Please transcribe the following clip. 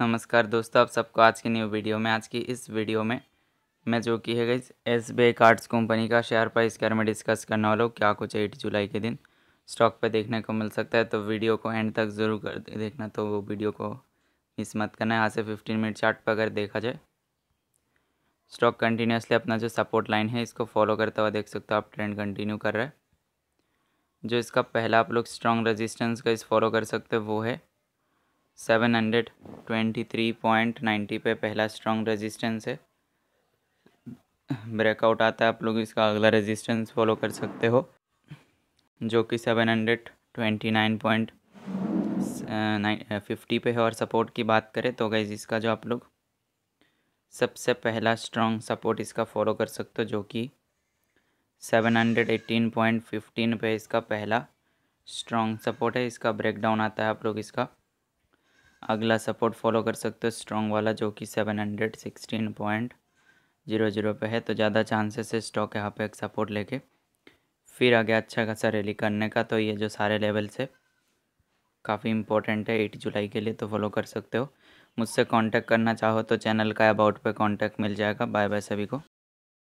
नमस्कार दोस्तों आप सबको आज की न्यू वीडियो में आज की इस वीडियो में मैं जो की है इस S B I cards company का शेयर प्राइस के बारे में डिस्कस करने वाला हूँ क्या कुछ एट जुलाई के दिन स्टॉक पे देखने को मिल सकता है तो वीडियो को एंड तक ज़रूर कर देखना तो वो वीडियो को मिस मत करना यहाँ से फिफ्टीन मिनट चार्ट पर अगर देखा जाए स्टॉक कंटिन्यूसली अपना जो सपोर्ट लाइन है इसको फॉलो करता हुआ देख सकते हो आप ट्रेंड कंटिन्यू कर रहे हैं जो इसका पहला आप लोग स्ट्रॉन्ग रजिस्टेंस का इस फॉलो कर सकते हो वो है 723.90 पे पहला स्ट्रॉन्ग रेजिस्टेंस है ब्रेकआउट आता है आप लोग इसका अगला रेजिस्टेंस फॉलो कर सकते हो जो कि फिफ्टी पे है और सपोर्ट की बात करें तो गई इसका जो आप लोग सबसे पहला स्ट्रॉन्ग सपोर्ट इसका फॉलो कर सकते हो जो कि 718.15 पे इसका पहला स्ट्रॉन्ग सपोर्ट है इसका ब्रेकडाउन आता है आप लोग इसका अगला सपोर्ट फॉलो कर सकते हो स्ट्रॉन्ग वाला जो कि seven hundred sixteen point zero zero पर है तो ज़्यादा चांसेस है स्टॉक यहाँ पे एक सपोर्ट लेके फिर आगे अच्छा खासा रैली करने का तो ये जो सारे लेवल से काफ़ी इंपॉर्टेंट है एट जुलाई के लिए तो फॉलो कर सकते हो मुझसे कांटेक्ट करना चाहो तो चैनल का अबाउट पे कांटेक्ट मिल जाएगा बाय बाय सभी को